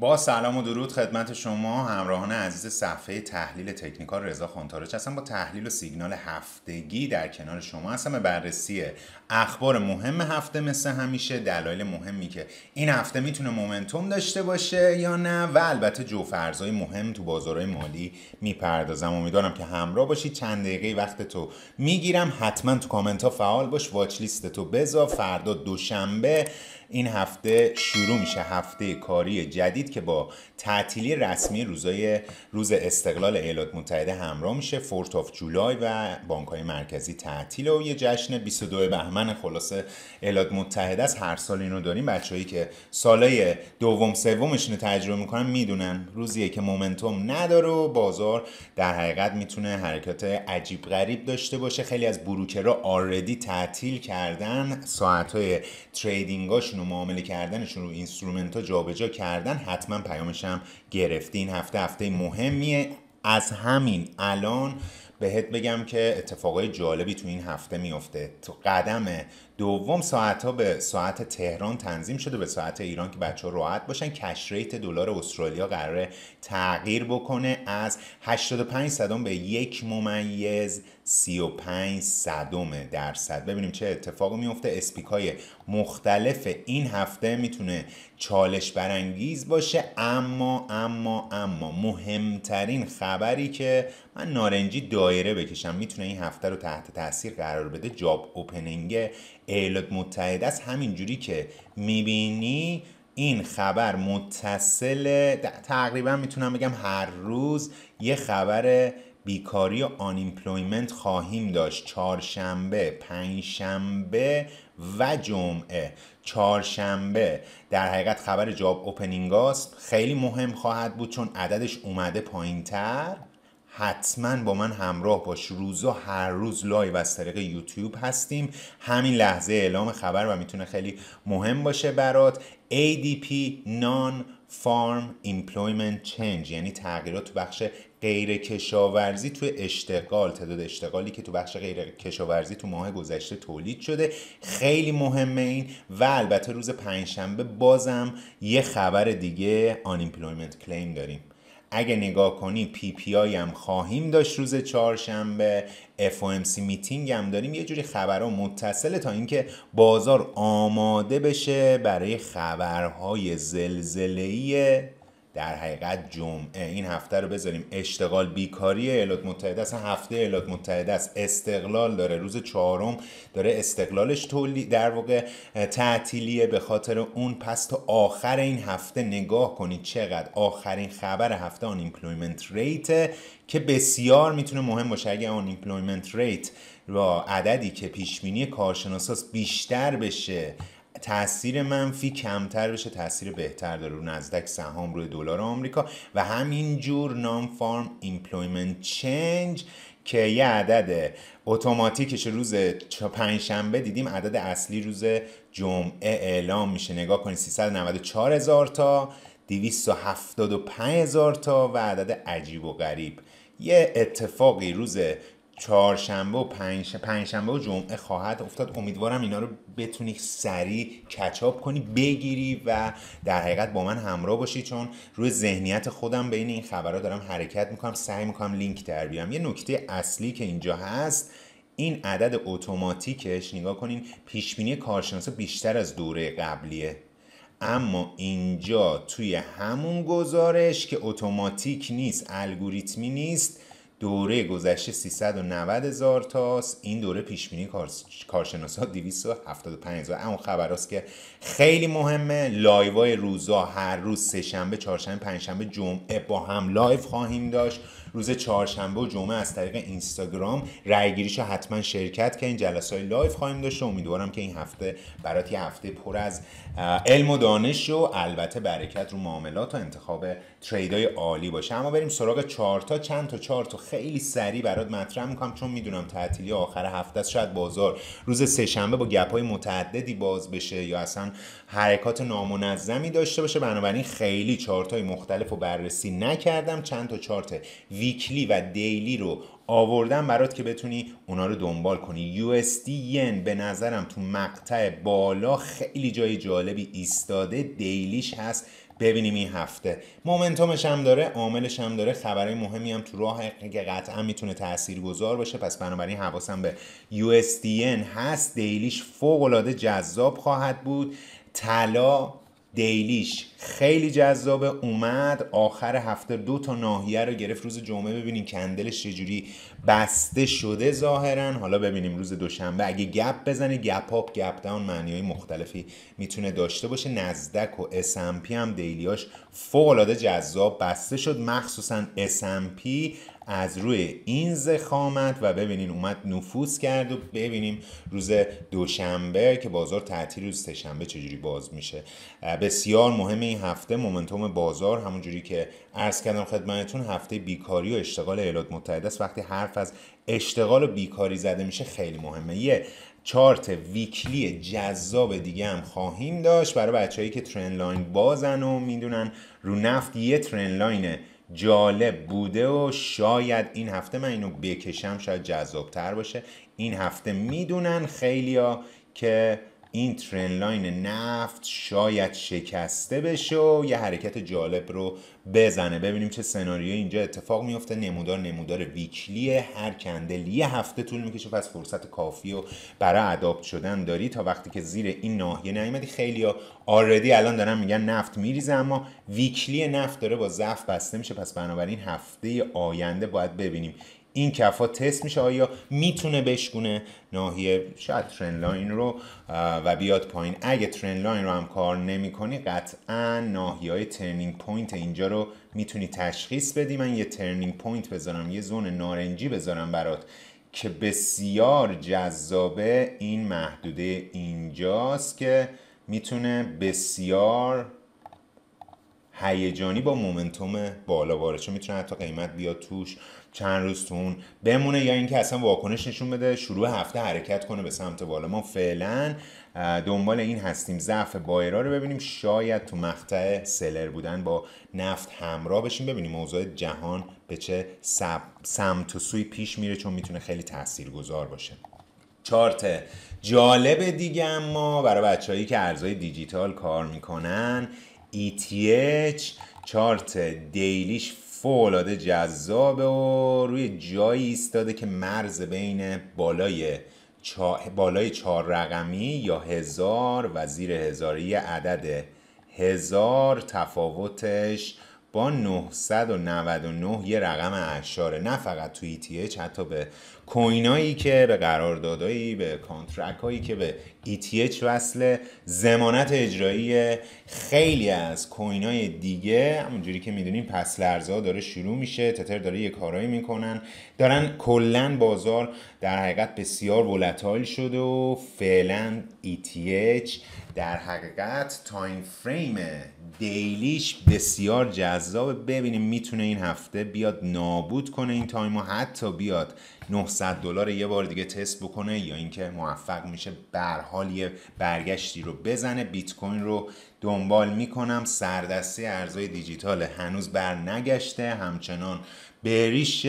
با سلام و درود خدمت شما همراهان عزیز صفحه تحلیل تکنیکال رضا خانتارچ هستم با تحلیل و سیگنال هفتگی در کنار شما هستم بررسی اخبار مهم هفته مثل همیشه دلایل مهمی که این هفته میتونه مومنتوم داشته باشه یا نه و البته جوفرزای مهم تو بازارهای مالی میپردازم امیدوارم که همراه باشی چند دقیقه وقت تو میگیرم حتما تو کامنت ها فعال باش واچ لیست تو بذار فردا دوشنبه این هفته شروع میشه هفته کاری جدید که با تعطیلی رسمی روزای روز استقلال ایالات متحده همراه میشه فورت آف جولای و بانکهای مرکزی تعطیل و یه جشن 22 بهمن خلاصه ایالات متحده است هر سال اینو داریم بچههایی که سالای دوم سومشون تجربه میکنن میدونن روزیه که مومنتوم نداره و بازار در حقیقت میتونه حرکات عجیب غریب داشته باشه خیلی از بروکرها آردی تعطیل کردن ساعتهای تریدینگاشون و معامله کردنشون رو اینسترومنت ها جابجا کردن حتما پیامش هم گرفتی این هفته هفته مهمیه از همین الان بهت بگم که اتفاقای جالبی تو این هفته میفته تو قدم دوم ساعت ها به ساعت تهران تنظیم شده به ساعت ایران که بچه ها راحت باشن کش ریت دلار استرالیا قراره تغییر بکنه از 85 صدم به یک ممیز 35 صدم درصد ببینیم چه اتفاقی میفته اسپیک های مختلف این هفته میتونه چالش برانگیز باشه اما اما اما مهمترین خبری که من نارنجی دایره بکشم میتونه این هفته رو تحت تاثیر قرار بده جاب اوپنینگ ایالات متحده است همینجوری که میبینی این خبر متصل تقریبا میتونم بگم هر روز یه خبر بیکاری و آنیمپلویمنت خواهیم داشت چهارشنبه پنجشنبه و جمعه چهارشنبه در حقیقت خبر جاب اوپنینگ خیلی مهم خواهد بود چون عددش اومده پایین تر حتما با من همراه باش روزا هر روز لایو از طریق یوتیوب هستیم همین لحظه اعلام خبر و میتونه خیلی مهم باشه برات ADP Non Farm Employment Change یعنی تغییرات تو بخش غیر کشاورزی تو اشتغال تعداد اشتغالی که تو بخش غیر کشاورزی تو ماه گذشته تولید شده خیلی مهمه این و البته روز پنجشنبه بازم یه خبر دیگه آن کلیم داریم اگه نگاه کنی پی پی آی هم خواهیم داشت روز چهارشنبه FOMC میتینگ هم داریم یه جوری خبرها متصله تا اینکه بازار آماده بشه برای خبرهای زلزله‌ای در حقیقت جمعه این هفته رو بذاریم اشتغال بیکاری ایالات متحده است هفته ایالات متحده است استقلال داره روز چهارم داره استقلالش تولی در واقع تعطیلیه به خاطر اون پس تا آخر این هفته نگاه کنید چقدر آخرین خبر هفته آن ایمپلویمنت ریت که بسیار میتونه مهم باشه اگه آن ایمپلویمنت ریت و عددی که پیشبینی بینی کارشناساس بیشتر بشه تاثیر منفی کمتر بشه تاثیر بهتر داره رو نزدک سهام روی دلار آمریکا و همینجور نام فارم ایمپلویمنت چنج که یه عدد اتوماتیکش روز پنجشنبه دیدیم عدد اصلی روز جمعه اعلام میشه نگاه کنید 394 هزار تا 275 هزار تا و عدد عجیب و غریب یه اتفاقی روز چهارشنبه و پنجشنبه و جمعه خواهد افتاد امیدوارم اینا رو بتونی سریع کچاپ کنی بگیری و در حقیقت با من همراه باشی چون روی ذهنیت خودم بین این خبرها دارم حرکت میکنم سعی میکنم لینک در بیام یه نکته اصلی که اینجا هست این عدد اتوماتیکش نگاه کنین پیشبینی کارشناسا بیشتر از دوره قبلیه اما اینجا توی همون گزارش که اتوماتیک نیست الگوریتمی نیست دوره گذشته 390 هزار تاست این دوره پیش بینی کارشناسا 275 هزار اون خبر است که خیلی مهمه لایوهای روزا هر روز سه شنبه چهارشنبه پنجشنبه جمعه با هم لایو خواهیم داشت روز چهارشنبه و جمعه از طریق اینستاگرام رایگیریش رو حتما شرکت که این جلسه های لایف خواهیم داشت و امیدوارم که این هفته برات یه هفته پر از علم و دانش و البته برکت رو معاملات و انتخاب تریدای عالی باشه اما بریم سراغ چارتا چند تا تا خیلی سریع برات مطرح میکنم چون میدونم تعطیلی آخر هفته است شاید بازار روز سهشنبه با گپ های متعددی باز بشه یا اصلا حرکات نامنظمی داشته باشه بنابراین خیلی چارتای مختلفو بررسی نکردم چند تا چارت ویکلی و دیلی رو آوردم برات که بتونی اونا رو دنبال کنی USD ین به نظرم تو مقطع بالا خیلی جای جالبی ایستاده دیلیش هست ببینیم این هفته مومنتومش هم داره عاملش هم داره خبرهای مهمی هم تو راه که قطعا میتونه تأثیر گذار باشه پس بنابراین حواسم به USDN هست دیلیش فوق جذاب خواهد بود طلا دیلیش خیلی جذابه اومد آخر هفته دو تا ناحیه رو گرفت روز جمعه ببینیم کندلش چجوری بسته شده ظاهرا حالا ببینیم روز دوشنبه اگه گپ بزنه گپ اپ گپ داون معنی های مختلفی میتونه داشته باشه نزدک و اسمپی هم دیلیاش فوق العاده جذاب بسته شد مخصوصا پی از روی این زخامت و ببینین اومد نفوذ کرد و ببینیم روز دوشنبه که بازار تعطیل روز سهشنبه چجوری باز میشه بسیار مهم این هفته مومنتوم بازار همونجوری که عرض کردم خدمتتون هفته بیکاری و اشتغال ایالات متحده است وقتی حرف از اشتغال و بیکاری زده میشه خیلی مهمه یه چارت ویکلی جذاب دیگه هم خواهیم داشت برای بچههایی که ترین لاین بازن و میدونن رو نفت یه جالب بوده و شاید این هفته من اینو بکشم شاید جذابتر باشه این هفته میدونن خیلیا که این ترن لاین نفت شاید شکسته بشه و یه حرکت جالب رو بزنه ببینیم چه سناریوی اینجا اتفاق میفته نمودار نمودار ویکلی هر کندل یه هفته طول میکشه پس فرصت کافی و برای اداپت شدن داری تا وقتی که زیر این ناحیه نیومدی خیلی آردی الان دارن میگن نفت میریزه اما ویکلی نفت داره با ضعف بسته میشه پس بنابراین هفته آینده باید ببینیم این کفا تست میشه آیا میتونه بشکونه ناحیه شاید ترن لاین رو و بیاد پایین اگه ترن لاین رو هم کار نمیکنی قطعا ناحیه های ترنینگ پوینت اینجا رو میتونی تشخیص بدی من یه ترنینگ پوینت بذارم یه زون نارنجی بذارم برات که بسیار جذابه این محدوده اینجاست که میتونه بسیار هیجانی با مومنتوم بالا وارد چون میتونه حتی قیمت بیاد توش چند روز تو اون بمونه یا اینکه اصلا واکنش نشون بده شروع هفته حرکت کنه به سمت بالا ما فعلا دنبال این هستیم ضعف بایرا رو ببینیم شاید تو مقطع سلر بودن با نفت همراه بشیم ببینیم موضوع جهان به چه سمت و سوی پیش میره چون میتونه خیلی تاثیرگذار باشه چارت جالب دیگه اما برای بچههایی که ارزهای دیجیتال کار میکنن ETH چارت دیلیش فولاده جذابه و روی جایی ایستاده که مرز بین بالای بالای چهار رقمی یا هزار و زیر هزاری عدد هزار تفاوتش با 999 یه رقم اشاره نه فقط توی ETH حتی به کوینایی که به قراردادایی به کانترک هایی که به ETH وصله زمانت اجرایی خیلی از کوینای دیگه همونجوری که میدونیم پس لرزا داره شروع میشه تتر داره یه کارایی میکنن دارن کلا بازار در حقیقت بسیار ولتایل شده و فعلا ETH در حقیقت تایم فریم دیلیش بسیار جذابه ببینیم میتونه این هفته بیاد نابود کنه این تایم و حتی بیاد 100 دلار یه بار دیگه تست بکنه یا اینکه موفق میشه بر حال یه برگشتی رو بزنه بیت کوین رو دنبال میکنم سردسته ارزهای دیجیتال هنوز بر نگشته همچنان بریش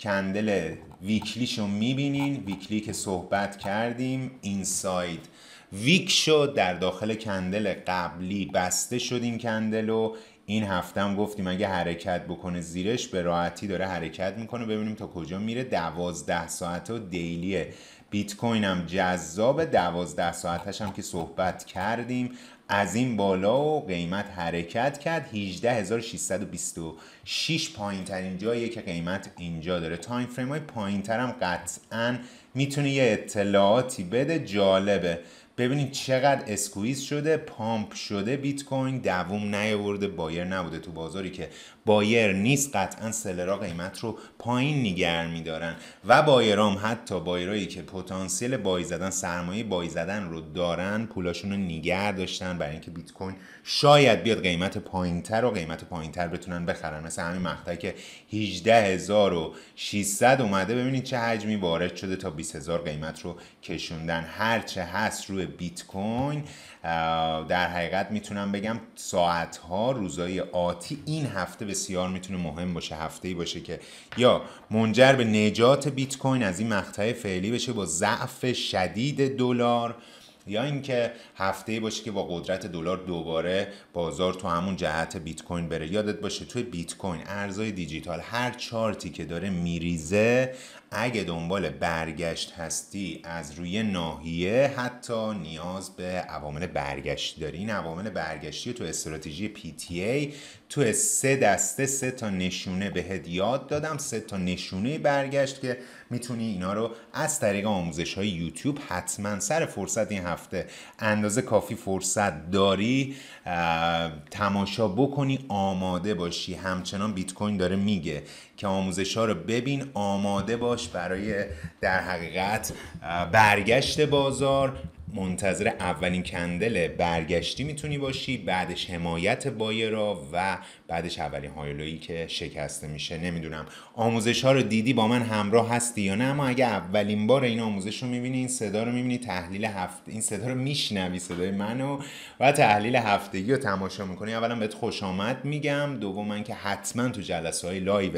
کندل ویکلیشو میبینین ویکلی که صحبت کردیم اینساید ویک شد در داخل کندل قبلی بسته شد این کندل و این هفته هم گفتیم اگه حرکت بکنه زیرش به راحتی داره حرکت میکنه ببینیم تا کجا میره دوازده ساعته و دیلیه بیت کوین هم جذاب دوازده ساعتش هم که صحبت کردیم از این بالا و قیمت حرکت کرد 18626 پایین ترین جاییه که قیمت اینجا داره تایم فریم های پایین تر هم قطعا میتونه یه اطلاعاتی بده جالبه ببینید چقدر اسکویز شده پامپ شده بیت کوین دووم نیاورده بایر نبوده تو بازاری که بایر نیست قطعا سلرا قیمت رو پایین نیگر میدارن و بایرام حتی بایرایی که پتانسیل بای زدن سرمایه بای زدن رو دارن پولاشون رو نیگر داشتن برای اینکه بیت کوین شاید بیاد قیمت پایینتر و قیمت پایینتر بتونن بخرن مثل همین مقطعی که 18600 اومده ببینید چه حجمی وارد شده تا 20000 قیمت رو کشوندن هر چه هست روی بیت کوین در حقیقت میتونم بگم ساعت ها روزای آتی این هفته بسیار میتونه مهم باشه هفته ای باشه که یا منجر به نجات بیت کوین از این مقطع فعلی بشه با ضعف شدید دلار یا اینکه هفته باشه که با قدرت دلار دوباره بازار تو همون جهت بیت کوین بره یادت باشه توی بیت کوین ارزهای دیجیتال هر چارتی که داره میریزه اگه دنبال برگشت هستی از روی ناحیه حتی نیاز به عوامل برگشتی داری این عوامل برگشتی تو استراتژی PTA تو سه دسته سه تا نشونه بهت یاد دادم سه تا نشونه برگشت که میتونی اینا رو از طریق آموزش های یوتیوب حتما سر فرصت این هفته اندازه کافی فرصت داری تماشا بکنی آماده باشی همچنان بیت کوین داره میگه که آموزش ها رو ببین آماده باش برای در حقیقت برگشت بازار منتظر اولین کندل برگشتی میتونی باشی بعدش حمایت بایرا و بعدش اولی هایلویی که شکسته میشه نمیدونم آموزش ها رو دیدی با من همراه هستی یا نه اما اگه اولین بار این آموزش رو میبینی این صدا رو میبینی تحلیل هفت این صدا رو میشنوی صدای منو و تحلیل هفتگی رو تماشا میکنی اولا بهت خوش آمد میگم من که حتما تو جلسه های لایو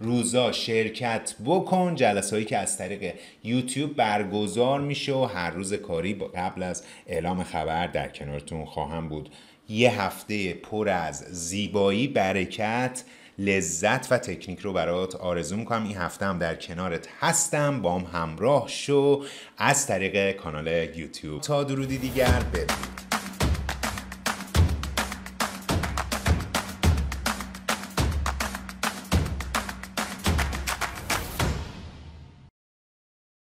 روزا شرکت بکن جلسه هایی که از طریق یوتیوب برگزار میشه و هر روز کاری قبل از اعلام خبر در کنارتون خواهم بود یه هفته پر از زیبایی برکت لذت و تکنیک رو برات آرزو میکنم این هفته هم در کنارت هستم با هم همراه شو از طریق کانال یوتیوب تا درودی دیگر ببینید